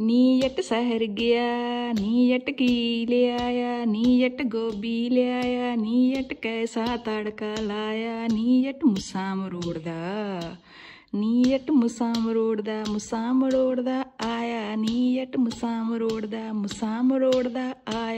ਨੀਅਟ ਸਹਿਰ ਗਿਆ ਨੀਅਟ ਕੀ ਲਿਆਇਆ ਨੀਅਟ ਗੋਬੀ ਲਿਆਇਆ ਨੀਅਟ ਕੈਸਾ ਤੜਕਾ ਲਾਇਆ ਨੀਅਟ ਮੁਸਾ ਰੋੜਦਾ ਦਾ ਨੀਅਟ ਮੁਸਾ ਮਰੋੜ ਦਾ ਮੁਸਾ ਆਇਆ ਨੀਅਟ ਮੁਸਾ ਰੋੜਦਾ ਦਾ ਰੋੜਦਾ ਆਇਆ